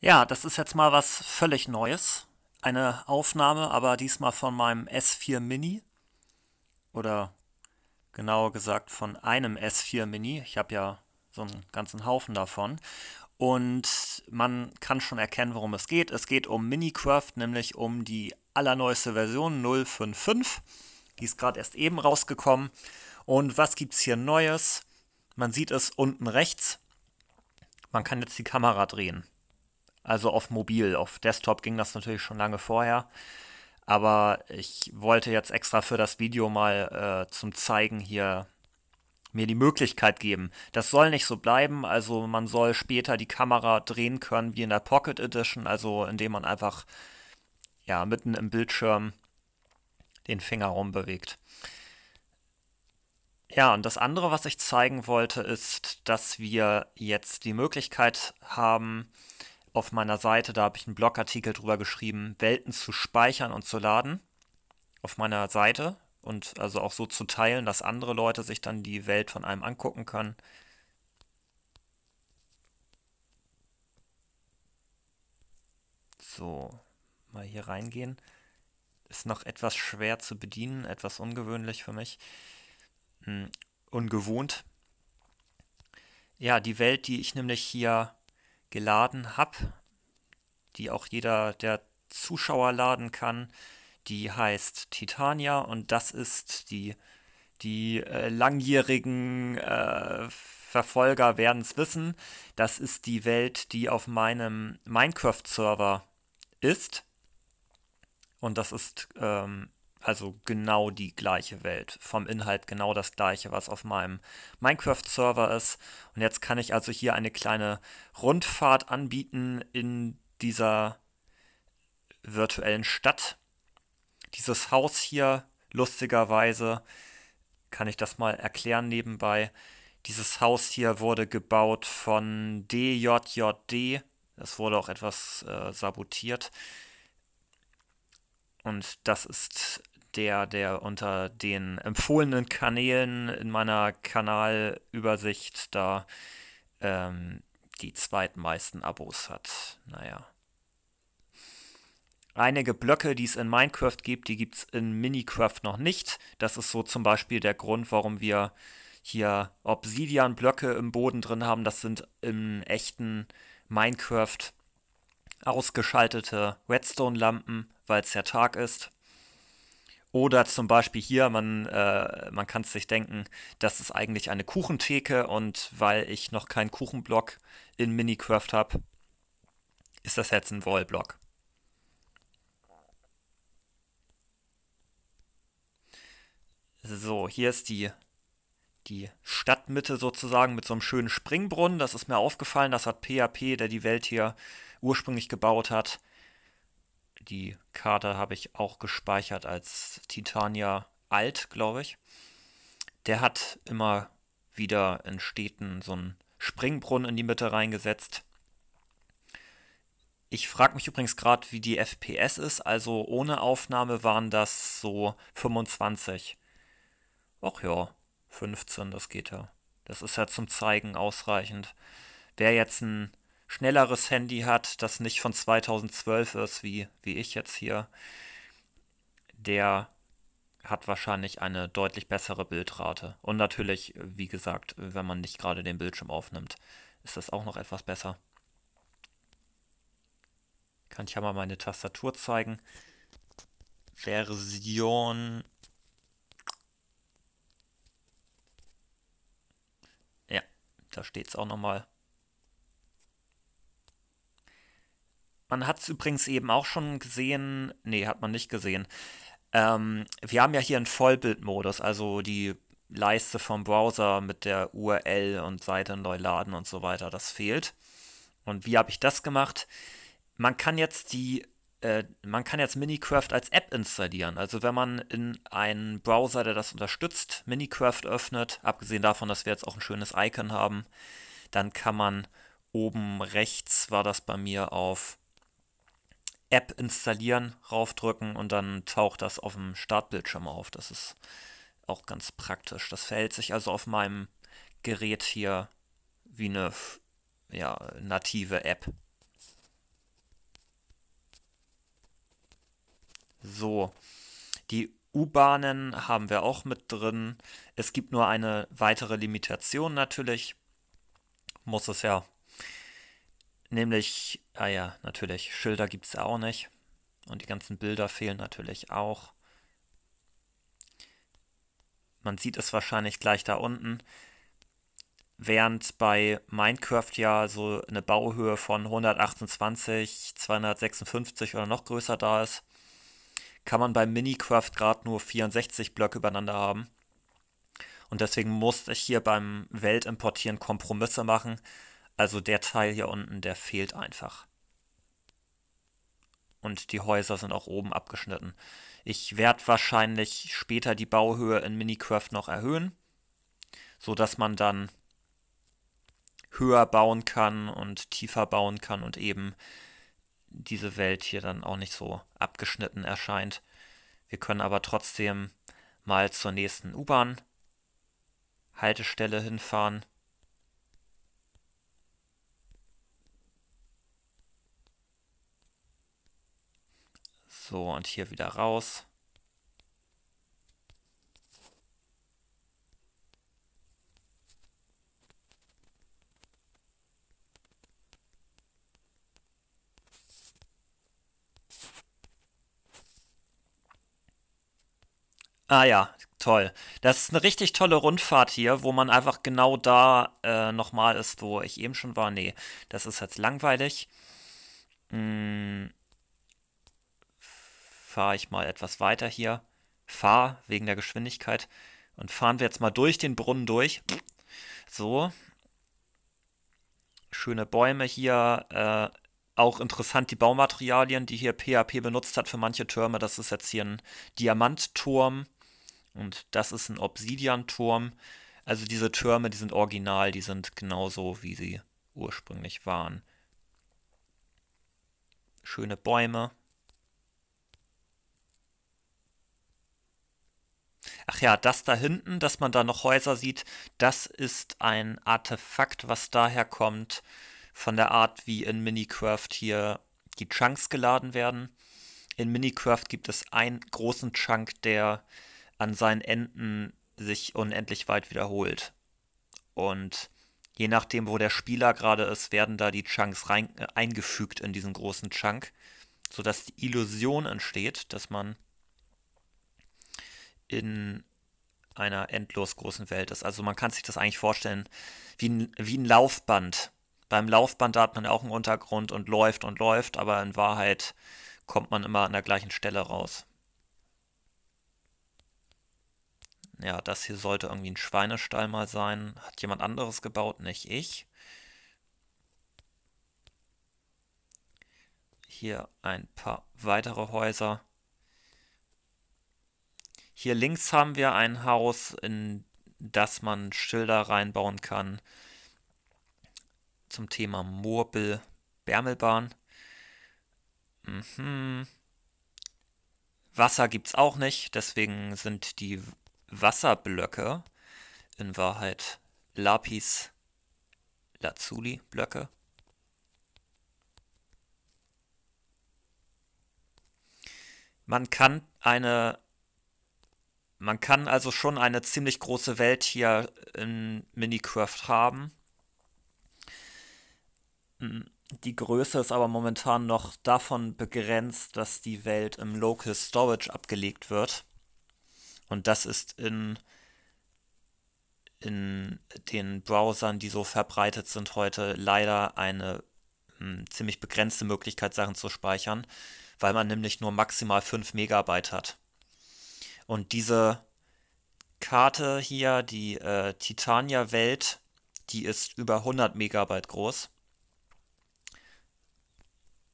Ja, das ist jetzt mal was völlig Neues. Eine Aufnahme, aber diesmal von meinem S4 Mini. Oder genauer gesagt von einem S4 Mini. Ich habe ja so einen ganzen Haufen davon. Und man kann schon erkennen, worum es geht. Es geht um Minicraft, nämlich um die allerneueste Version 0.5.5. Die ist gerade erst eben rausgekommen. Und was gibt es hier Neues? Man sieht es unten rechts. Man kann jetzt die Kamera drehen. Also auf mobil. Auf Desktop ging das natürlich schon lange vorher. Aber ich wollte jetzt extra für das Video mal äh, zum Zeigen hier mir die Möglichkeit geben. Das soll nicht so bleiben, also man soll später die Kamera drehen können wie in der Pocket Edition, also indem man einfach ja mitten im Bildschirm den Finger rumbewegt. Ja, und das andere, was ich zeigen wollte, ist, dass wir jetzt die Möglichkeit haben, auf meiner Seite, da habe ich einen Blogartikel drüber geschrieben, Welten zu speichern und zu laden auf meiner Seite und also auch so zu teilen, dass andere Leute sich dann die Welt von einem angucken können. So, mal hier reingehen. Ist noch etwas schwer zu bedienen, etwas ungewöhnlich für mich. Hm, ungewohnt. Ja, die Welt, die ich nämlich hier geladen habe, die auch jeder der Zuschauer laden kann. Die heißt Titania und das ist die, die äh, langjährigen äh, Verfolger werden es wissen. Das ist die Welt, die auf meinem Minecraft-Server ist. Und das ist ähm, also genau die gleiche Welt. Vom Inhalt genau das gleiche, was auf meinem Minecraft-Server ist. Und jetzt kann ich also hier eine kleine Rundfahrt anbieten in dieser virtuellen Stadt. Dieses Haus hier, lustigerweise, kann ich das mal erklären nebenbei. Dieses Haus hier wurde gebaut von DJJD. Es wurde auch etwas äh, sabotiert. Und das ist der, der unter den empfohlenen Kanälen in meiner Kanalübersicht da ähm, die zweitmeisten Abos hat. Naja. Einige Blöcke, die es in Minecraft gibt, die gibt es in Minecraft noch nicht. Das ist so zum Beispiel der Grund, warum wir hier Obsidian-Blöcke im Boden drin haben. Das sind im echten Minecraft ausgeschaltete Redstone-Lampen, weil es ja Tag ist. Oder zum Beispiel hier, man, äh, man kann es sich denken, das ist eigentlich eine Kuchentheke und weil ich noch keinen Kuchenblock in Minicraft habe, ist das jetzt ein Wallblock. So, hier ist die, die Stadtmitte sozusagen mit so einem schönen Springbrunnen. Das ist mir aufgefallen, das hat PHP, der die Welt hier ursprünglich gebaut hat, die Karte habe ich auch gespeichert als Titania alt, glaube ich. Der hat immer wieder in Städten so einen Springbrunnen in die Mitte reingesetzt. Ich frage mich übrigens gerade, wie die FPS ist. Also ohne Aufnahme waren das so 25. Ach ja, 15, das geht ja. Das ist ja zum Zeigen ausreichend. Wer jetzt ein schnelleres Handy hat, das nicht von 2012 ist, wie, wie ich jetzt hier, der hat wahrscheinlich eine deutlich bessere Bildrate. Und natürlich, wie gesagt, wenn man nicht gerade den Bildschirm aufnimmt, ist das auch noch etwas besser. Kann ich ja mal meine Tastatur zeigen. Version. Ja, da steht es auch nochmal. Man hat es übrigens eben auch schon gesehen. Nee, hat man nicht gesehen. Ähm, wir haben ja hier einen Vollbildmodus, also die Leiste vom Browser mit der URL und Seite neu laden und so weiter, das fehlt. Und wie habe ich das gemacht? Man kann jetzt die, äh, man kann jetzt Minicraft als App installieren. Also wenn man in einen Browser, der das unterstützt, Minicraft öffnet, abgesehen davon, dass wir jetzt auch ein schönes Icon haben, dann kann man oben rechts war das bei mir auf App installieren, raufdrücken und dann taucht das auf dem Startbildschirm auf. Das ist auch ganz praktisch. Das verhält sich also auf meinem Gerät hier wie eine ja, native App. So, die U-Bahnen haben wir auch mit drin. Es gibt nur eine weitere Limitation natürlich. Muss es ja Nämlich, ah ja, natürlich, Schilder gibt es auch nicht. Und die ganzen Bilder fehlen natürlich auch. Man sieht es wahrscheinlich gleich da unten. Während bei Minecraft ja so eine Bauhöhe von 128, 256 oder noch größer da ist, kann man bei Minecraft gerade nur 64 Blöcke übereinander haben. Und deswegen musste ich hier beim Weltimportieren Kompromisse machen also der Teil hier unten, der fehlt einfach. Und die Häuser sind auch oben abgeschnitten. Ich werde wahrscheinlich später die Bauhöhe in Minecraft noch erhöhen, sodass man dann höher bauen kann und tiefer bauen kann und eben diese Welt hier dann auch nicht so abgeschnitten erscheint. Wir können aber trotzdem mal zur nächsten U-Bahn Haltestelle hinfahren. So, und hier wieder raus. Ah ja, toll. Das ist eine richtig tolle Rundfahrt hier, wo man einfach genau da äh, nochmal ist, wo ich eben schon war. Nee, das ist jetzt langweilig. Hm fahre ich mal etwas weiter hier, fahre wegen der Geschwindigkeit und fahren wir jetzt mal durch den Brunnen durch. So. Schöne Bäume hier. Äh, auch interessant die Baumaterialien, die hier PHP benutzt hat für manche Türme. Das ist jetzt hier ein Diamantturm und das ist ein Obsidianturm. Also diese Türme, die sind original, die sind genauso, wie sie ursprünglich waren. Schöne Bäume. Ach ja, das da hinten, dass man da noch Häuser sieht, das ist ein Artefakt, was daher kommt von der Art, wie in Minicraft hier die Chunks geladen werden. In Minicraft gibt es einen großen Chunk, der an seinen Enden sich unendlich weit wiederholt. Und je nachdem, wo der Spieler gerade ist, werden da die Chunks rein, äh, eingefügt in diesen großen Chunk, sodass die Illusion entsteht, dass man in einer endlos großen Welt ist. Also man kann sich das eigentlich vorstellen wie ein, wie ein Laufband. Beim Laufband hat man ja auch einen Untergrund und läuft und läuft, aber in Wahrheit kommt man immer an der gleichen Stelle raus. Ja, das hier sollte irgendwie ein Schweinestall mal sein. Hat jemand anderes gebaut, nicht ich. Hier ein paar weitere Häuser. Hier links haben wir ein Haus, in das man Schilder reinbauen kann zum Thema Murbel-Bärmelbahn. Mhm. Wasser gibt es auch nicht, deswegen sind die Wasserblöcke in Wahrheit Lapis Lazuli-Blöcke. Man kann eine man kann also schon eine ziemlich große Welt hier in Minicraft haben. Mm, die Größe ist aber momentan noch davon begrenzt, dass die Welt im Local Storage abgelegt wird. Und das ist in, in den Browsern, die so verbreitet sind heute, leider eine mh, mm, ziemlich begrenzte Möglichkeit, Sachen zu speichern, weil man nämlich nur maximal 5 Megabyte hat. Und diese Karte hier, die äh, Titania-Welt, die ist über 100 Megabyte groß.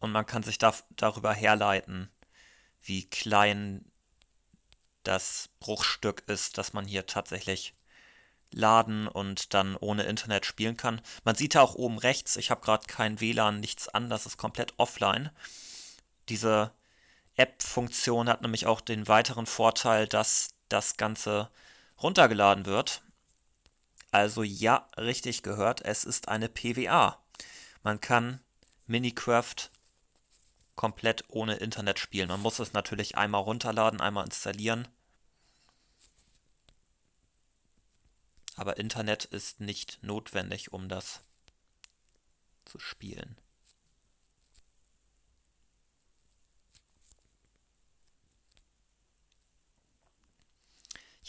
Und man kann sich da, darüber herleiten, wie klein das Bruchstück ist, das man hier tatsächlich laden und dann ohne Internet spielen kann. Man sieht da auch oben rechts, ich habe gerade kein WLAN, nichts an, das ist komplett offline. Diese App-Funktion hat nämlich auch den weiteren Vorteil, dass das Ganze runtergeladen wird. Also ja, richtig gehört, es ist eine PWA. Man kann Minicraft komplett ohne Internet spielen. Man muss es natürlich einmal runterladen, einmal installieren. Aber Internet ist nicht notwendig, um das zu spielen.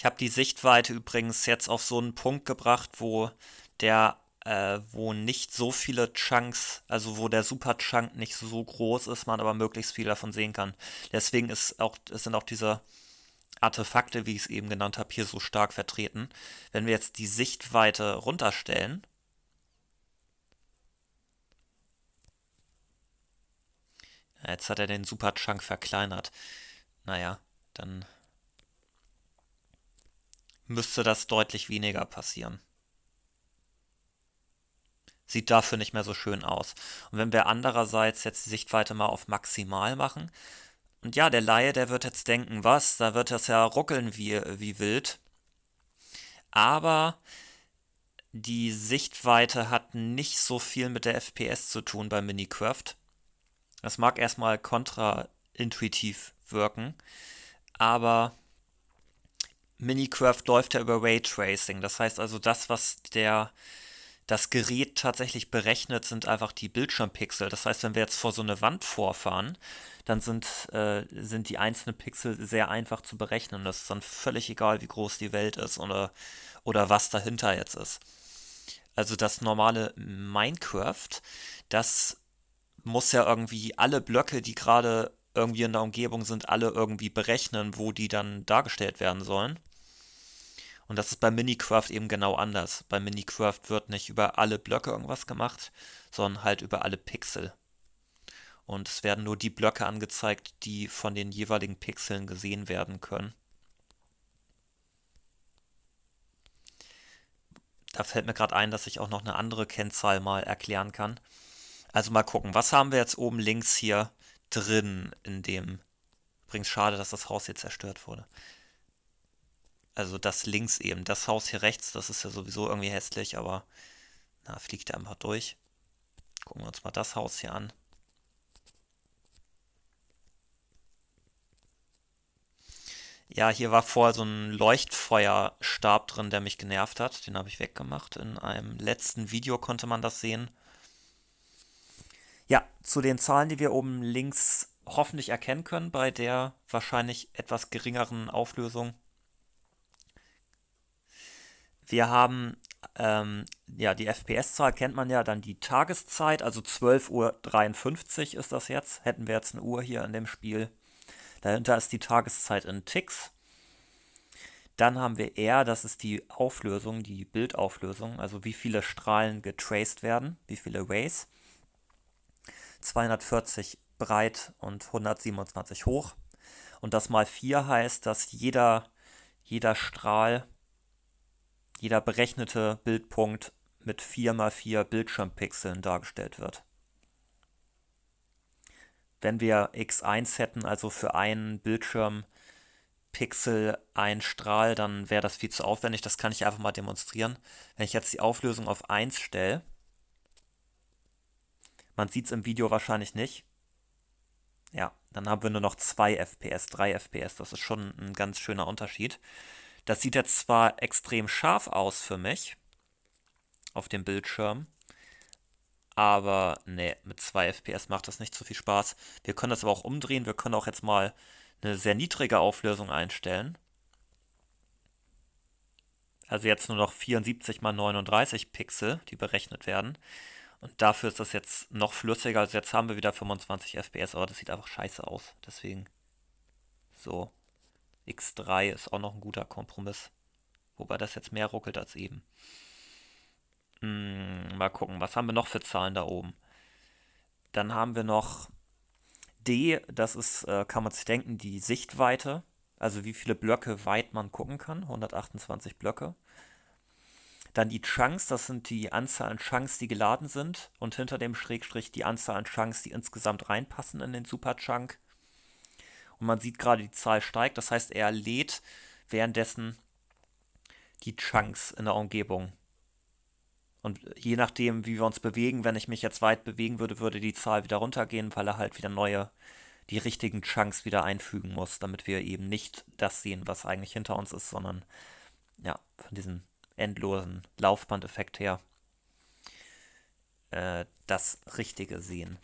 Ich habe die Sichtweite übrigens jetzt auf so einen Punkt gebracht, wo der, äh, wo nicht so viele Chunks, also wo der Super Chunk nicht so groß ist, man aber möglichst viel davon sehen kann. Deswegen ist auch, sind auch diese Artefakte, wie ich es eben genannt habe, hier so stark vertreten. Wenn wir jetzt die Sichtweite runterstellen, Jetzt hat er den Super Chunk verkleinert. Naja, dann müsste das deutlich weniger passieren. Sieht dafür nicht mehr so schön aus. Und wenn wir andererseits jetzt die Sichtweite mal auf maximal machen, und ja, der Laie, der wird jetzt denken, was, da wird das ja ruckeln wie, wie wild. Aber die Sichtweite hat nicht so viel mit der FPS zu tun bei Minicraft. Das mag erstmal kontraintuitiv wirken, aber Minicurve läuft ja über Raytracing. Das heißt also, das, was der, das Gerät tatsächlich berechnet, sind einfach die Bildschirmpixel. Das heißt, wenn wir jetzt vor so eine Wand vorfahren, dann sind, äh, sind die einzelnen Pixel sehr einfach zu berechnen. Das ist dann völlig egal, wie groß die Welt ist oder, oder was dahinter jetzt ist. Also das normale Minecraft, das muss ja irgendwie alle Blöcke, die gerade irgendwie in der Umgebung sind, alle irgendwie berechnen, wo die dann dargestellt werden sollen. Und das ist bei Minicraft eben genau anders. Bei Minicraft wird nicht über alle Blöcke irgendwas gemacht, sondern halt über alle Pixel. Und es werden nur die Blöcke angezeigt, die von den jeweiligen Pixeln gesehen werden können. Da fällt mir gerade ein, dass ich auch noch eine andere Kennzahl mal erklären kann. Also mal gucken, was haben wir jetzt oben links hier drin in dem... Übrigens schade, dass das Haus jetzt zerstört wurde. Also das links eben. Das Haus hier rechts, das ist ja sowieso irgendwie hässlich, aber na, fliegt einfach durch. Gucken wir uns mal das Haus hier an. Ja, hier war vorher so ein Leuchtfeuerstab drin, der mich genervt hat. Den habe ich weggemacht. In einem letzten Video konnte man das sehen. Ja, zu den Zahlen, die wir oben links hoffentlich erkennen können bei der wahrscheinlich etwas geringeren Auflösung. Wir haben ähm, ja, die FPS-Zahl kennt man ja, dann die Tageszeit, also 12.53 Uhr ist das jetzt. Hätten wir jetzt eine Uhr hier in dem Spiel. Dahinter ist die Tageszeit in Ticks. Dann haben wir R, das ist die Auflösung, die Bildauflösung, also wie viele Strahlen getraced werden, wie viele Rays. 240 breit und 127 hoch. Und das mal 4 heißt, dass jeder, jeder Strahl jeder berechnete Bildpunkt mit 4x4 Bildschirmpixeln dargestellt wird. Wenn wir x1 hätten, also für einen Bildschirmpixel ein Strahl, dann wäre das viel zu aufwendig. Das kann ich einfach mal demonstrieren. Wenn ich jetzt die Auflösung auf 1 stelle, man sieht es im Video wahrscheinlich nicht. Ja, dann haben wir nur noch 2 FPS, 3 FPS. Das ist schon ein ganz schöner Unterschied. Das sieht jetzt zwar extrem scharf aus für mich auf dem Bildschirm, aber nee, mit 2 FPS macht das nicht so viel Spaß. Wir können das aber auch umdrehen. Wir können auch jetzt mal eine sehr niedrige Auflösung einstellen. Also jetzt nur noch 74 mal 39 Pixel, die berechnet werden. Und dafür ist das jetzt noch flüssiger. Also jetzt haben wir wieder 25 FPS, aber das sieht einfach scheiße aus. Deswegen so. X3 ist auch noch ein guter Kompromiss. Wobei das jetzt mehr ruckelt als eben. Hm, mal gucken, was haben wir noch für Zahlen da oben? Dann haben wir noch D, das ist, äh, kann man sich denken, die Sichtweite, also wie viele Blöcke weit man gucken kann, 128 Blöcke. Dann die Chunks, das sind die Anzahl an Chunks, die geladen sind und hinter dem Schrägstrich die Anzahl an Chunks, die insgesamt reinpassen in den Superchunk. Und man sieht gerade, die Zahl steigt. Das heißt, er lädt währenddessen die Chunks in der Umgebung. Und je nachdem, wie wir uns bewegen, wenn ich mich jetzt weit bewegen würde, würde die Zahl wieder runtergehen, weil er halt wieder neue, die richtigen Chunks wieder einfügen muss, damit wir eben nicht das sehen, was eigentlich hinter uns ist, sondern ja, von diesem endlosen Laufbandeffekt her äh, das Richtige sehen.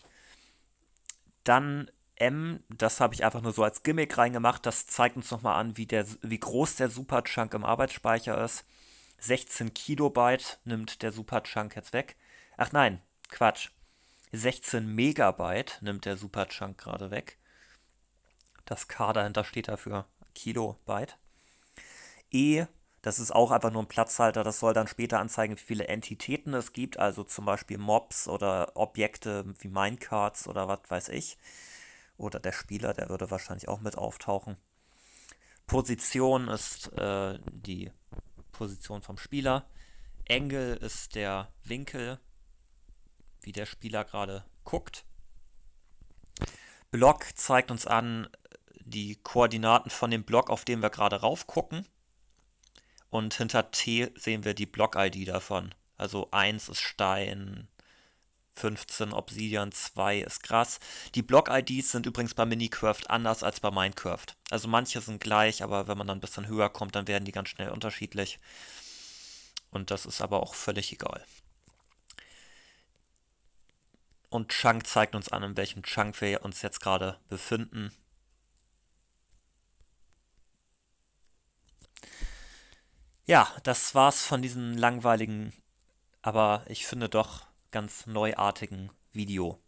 Dann M, das habe ich einfach nur so als Gimmick reingemacht. Das zeigt uns nochmal an, wie, der, wie groß der Superchunk im Arbeitsspeicher ist. 16 Kilobyte nimmt der Superchunk jetzt weg. Ach nein, Quatsch. 16 Megabyte nimmt der Superchunk gerade weg. Das K dahinter steht dafür Kilobyte. E, das ist auch einfach nur ein Platzhalter. Das soll dann später anzeigen, wie viele Entitäten es gibt. Also zum Beispiel Mobs oder Objekte wie Minecarts oder was weiß ich oder der Spieler, der würde wahrscheinlich auch mit auftauchen. Position ist äh, die Position vom Spieler. Engel ist der Winkel, wie der Spieler gerade guckt. Block zeigt uns an die Koordinaten von dem Block, auf dem wir gerade rauf gucken. Und hinter T sehen wir die Block-ID davon. Also 1 ist Stein, 15 Obsidian 2 ist krass. Die Block-IDs sind übrigens bei Minicurved anders als bei Minecraft. Also manche sind gleich, aber wenn man dann ein bisschen höher kommt, dann werden die ganz schnell unterschiedlich. Und das ist aber auch völlig egal. Und Chunk zeigt uns an, in welchem Chunk wir uns jetzt gerade befinden. Ja, das war's von diesem langweiligen, aber ich finde doch ganz neuartigen Video.